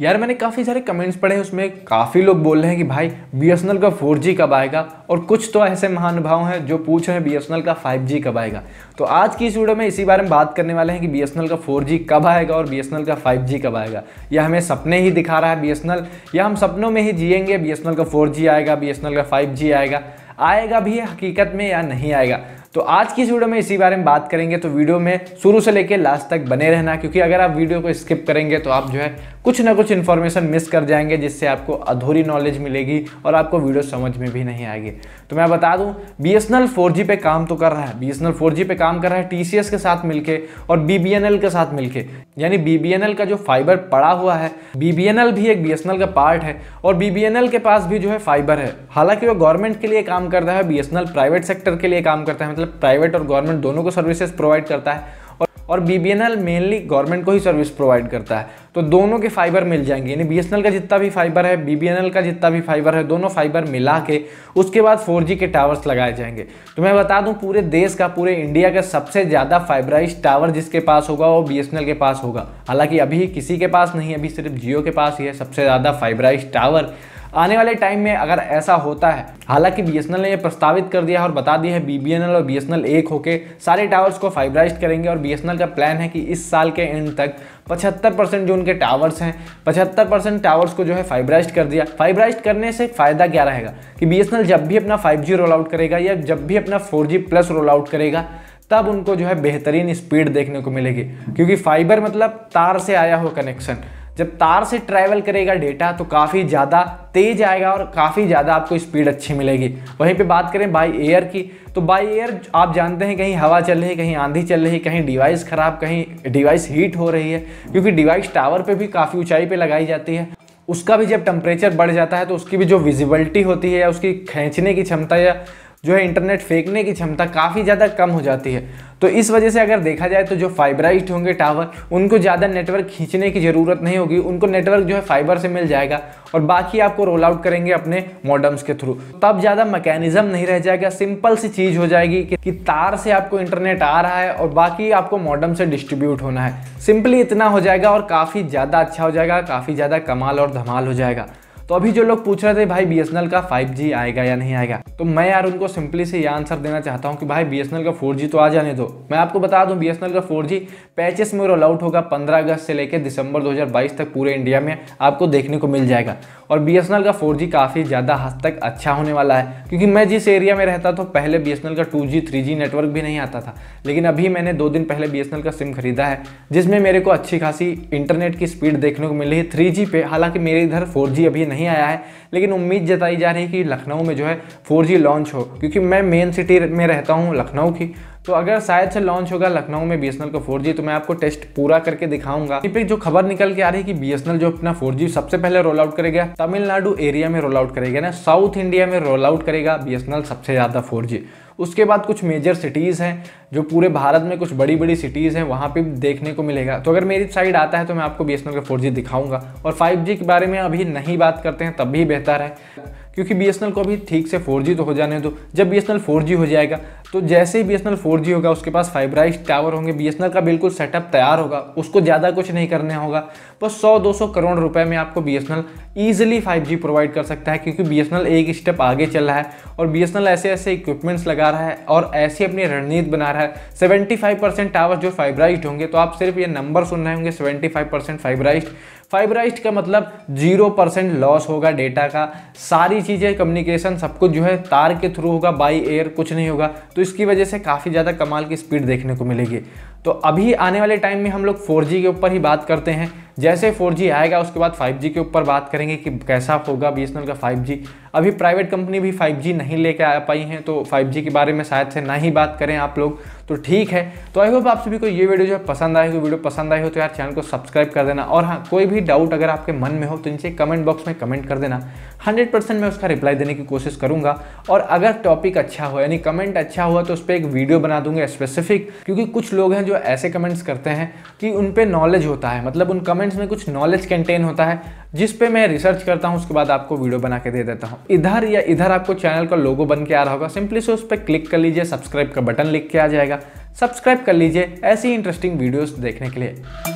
यार मैंने काफ़ी सारे कमेंट्स पढ़े उसमें काफ़ी लोग बोल रहे हैं कि भाई बी का 4G कब आएगा और कुछ तो ऐसे महानुभाव हैं जो पूछ रहे हैं बी का 5G कब आएगा तो आज की इस वीडियो में इसी बारे में बात करने वाले हैं कि बी का 4G कब आएगा और बी का 5G कब आएगा या हमें सपने ही दिखा रहा है बी या हम सपनों में ही जियेंगे बी का फोर आएगा बी का फाइव आएगा आएगा भी हकीकत में या नहीं आएगा तो आज की इस वीडियो में इसी बारे में बात करेंगे तो वीडियो में शुरू से लेकर लास्ट तक बने रहना क्योंकि अगर आप वीडियो को स्किप करेंगे तो आप जो है कुछ ना कुछ इन्फॉर्मेशन मिस कर जाएंगे जिससे आपको अधूरी नॉलेज मिलेगी और आपको वीडियो समझ में भी नहीं आएगी तो मैं बता दूं बी एस पे काम तो कर रहा है बी एस एन पे काम कर रहा है टी के साथ मिलकर और बी के साथ मिलकर यानी बी का जो फाइबर पड़ा हुआ है बी भी एक बी का पार्ट है और बी के पास भी जो है फाइबर है हालांकि वो गवर्नमेंट के लिए काम करता है बी प्राइवेट सेक्टर के लिए काम करता है मतलब मतलब प्राइवेट और गवर्नमेंट दोनों को सर्विसेज प्रोवाइड करता है और B B N L mainly government को ही सर्विस प्रोवाइड करता है तो दोनों के फाइबर मिल जाएंगे यानी बी एस एन एल का जितना भी फाइबर है बी बी एन एल का जितना भी फाइबर है दोनों फाइबर मिला के उसके बाद फोर जी के टावर्स लगाए जाएंगे तो मैं बता दूं पूरे देश का पूरे इंडिया का सबसे ज़्यादा फाइबराइज टावर जिसके पास होगा वो बी एस एन एल के पास होगा हालांकि अभी किसी के पास नहीं अभी सिर्फ जियो के पास ही है सबसे ज़्यादा फाइबराइज टावर आने वाले टाइम में अगर ऐसा होता है हालांकि बी ने यह प्रस्तावित कर दिया है और बता दिया है बी और बी एक होकर सारे टावर्स को फाइबराइज करेंगे और बी का प्लान है कि इस साल के एंड तक 75 परसेंट जो उनके टावर्स हैं 75 परसेंट टावर्स को जो है फाइबराइज कर दिया फाइबराइज करने से फ़ायदा क्या रहेगा कि बी जब भी अपना फाइव रोल आउट करेगा या जब भी अपना फोर प्लस रोल आउट करेगा तब उनको जो है बेहतरीन स्पीड देखने को मिलेगी क्योंकि फाइबर मतलब तार से आया हो कनेक्शन जब तार से ट्रैवल करेगा डेटा तो काफ़ी ज़्यादा तेज आएगा और काफ़ी ज़्यादा आपको स्पीड अच्छी मिलेगी वहीं पे बात करें बाई एयर की तो बाई एयर आप जानते हैं कहीं हवा चल रही है कहीं आंधी चल रही है कहीं डिवाइस ख़राब कहीं डिवाइस हीट हो रही है क्योंकि डिवाइस टावर पर भी काफ़ी ऊँचाई पर लगाई जाती है उसका भी जब टेम्परेचर बढ़ जाता है तो उसकी भी जो विजिबिलिटी होती है या उसकी खींचने की क्षमता या जो है इंटरनेट फेंकने की क्षमता काफ़ी ज़्यादा कम हो जाती है तो इस वजह से अगर देखा जाए तो जो फाइबराइज होंगे टावर उनको ज़्यादा नेटवर्क खींचने की ज़रूरत नहीं होगी उनको नेटवर्क जो है फाइबर से मिल जाएगा और बाकी आपको रोल आउट करेंगे अपने मॉडम्स के थ्रू तब ज़्यादा मैकेनिज्म नहीं रह जाएगा सिंपल सी चीज़ हो जाएगी कि, कि तार से आपको इंटरनेट आ रहा है और बाकी आपको मॉडम से डिस्ट्रीब्यूट होना है सिंपली इतना हो जाएगा और काफ़ी ज़्यादा अच्छा हो जाएगा काफ़ी ज़्यादा कमाल और धमाल हो जाएगा तो अभी जो लोग पूछ रहे थे भाई बी का फाइव आएगा या नहीं आएगा तो मैं यार उनको सिंपली से ये आंसर देना चाहता हूँ कि भाई बी का फोर तो आ जाने दो मैं आपको बता दूँ बी का फोर पैचेस में रोल आउट होगा पंद्रह अगस्त से लेकर दिसंबर दो तक पूरे इंडिया में आपको देखने को मिल जाएगा और बी का फोर काफ़ी ज़्यादा हद तक अच्छा होने वाला है क्योंकि मैं जिस एरिया में रहता था पहले बी का टू जी नेटवर्क भी नहीं आता था लेकिन अभी मैंने दो दिन पहले बी का सिम खरीदा है जिसमें मेरे को अच्छी खासी इंटरनेट की स्पीड देखने को मिल रही है थ्री पे हालांकि मेरे इधर फोर अभी नहीं आया है लेकिन उम्मीद जताई जा रही है कि लखनऊ में जो है फोर लॉन्च हो क्योंकि मैं मेन सिटी में रहता हूँ लखनऊ की तो अगर शायद से लॉन्च होगा लखनऊ में बी को फोर तो मैं आपको टेस्ट पूरा करके दिखाऊंगा जो खबर निकल के आ रही है कि बी जो अपना फोर सबसे पहले रोल आउट करेगा तमिलनाडु एरिया में रोल आउट करेगा ना साउथ इंडिया में रोल आउट करेगा बी सबसे ज़्यादा फोर उसके बाद कुछ मेजर सिटीज़ हैं जो पूरे भारत में कुछ बड़ी बड़ी सिटीज़ हैं वहाँ पे देखने को मिलेगा तो अगर मेरी साइड आता है तो मैं आपको बी एस एन एल का फोर जी दिखाऊँगा और फाइव जी के बारे में अभी नहीं बात करते हैं तब भी बेहतर है क्योंकि बी एस एन एल को अभी ठीक से फोर जी तो हो जाने दो जब B S N L four G हो जाएगा तो जैसे ही B S N L four G होगा उसके पास फाइबराइज टावर होंगे बी एस एन एल का बिल्कुल सेटअप तैयार होगा उसको ज़्यादा कुछ नहीं करने होगा बस सौ दो सौ करोड़ रुपए में आपको B S N L easily five G provide कर सकता है क्योंकि बी एस एन एल एक स्टेप आगे चल रहा है और बी एस एन एल ऐसे ऐसे इक्विपमेंट्स लगा लगा रहा है और ऐसी अपनी रणनीति बना रहा है 75 परसेंट टावर जो फाइबराइज्ड होंगे तो आप सिर्फ ये नंबर सुन रहे होंगे 75 परसेंट फाइबराइज्ड फाइबराइज्ड का मतलब जीरो परसेंट लॉस होगा डेटा का सारी चीज़ें कम्युनिकेशन सब कुछ जो है तार के थ्रू होगा बाई एयर कुछ नहीं होगा तो इसकी वजह से काफ़ी ज़्यादा कमाल की स्पीड देखने को मिलेगी तो अभी आने वाले टाइम में हम लोग 4G के ऊपर ही बात करते हैं जैसे 4G आएगा उसके बाद 5G के ऊपर बात करेंगे कि कैसा होगा बी का 5G अभी प्राइवेट कंपनी भी 5G नहीं लेके आ पाई हैं तो 5G के बारे में शायद से ना ही बात करें आप लोग तो ठीक है तो आई होप आप सभी को ये वीडियो जो है पसंद आए हो वीडियो पसंद आई हो तो यार चैनल को सब्सक्राइब कर देना और हाँ कोई भी डाउट अगर आपके मन में हो तो नीचे कमेंट बॉक्स में कमेंट कर देना हंड्रेड परसेंट मैं उसका रिप्लाई देने की कोशिश करूंगा और अगर टॉपिक अच्छा हो यानी कमेंट अच्छा हुआ तो उस पर एक वीडियो बना दूंगा स्पेसिफिक क्योंकि कुछ लोग हैं जो ऐसे कमेंट्स करते हैं कि उन पर नॉलेज होता है मतलब उन कमेंट्स में कुछ नॉलेज कंटेन होता है जिस पे मैं रिसर्च करता हूँ उसके बाद आपको वीडियो बना के दे देता हूँ इधर या इधर आपको चैनल का लोगो बन के आ रहा होगा सिंपली से उस पर क्लिक कर लीजिए सब्सक्राइब का बटन लिख के आ जाएगा सब्सक्राइब कर लीजिए ऐसी इंटरेस्टिंग वीडियोज़ देखने के लिए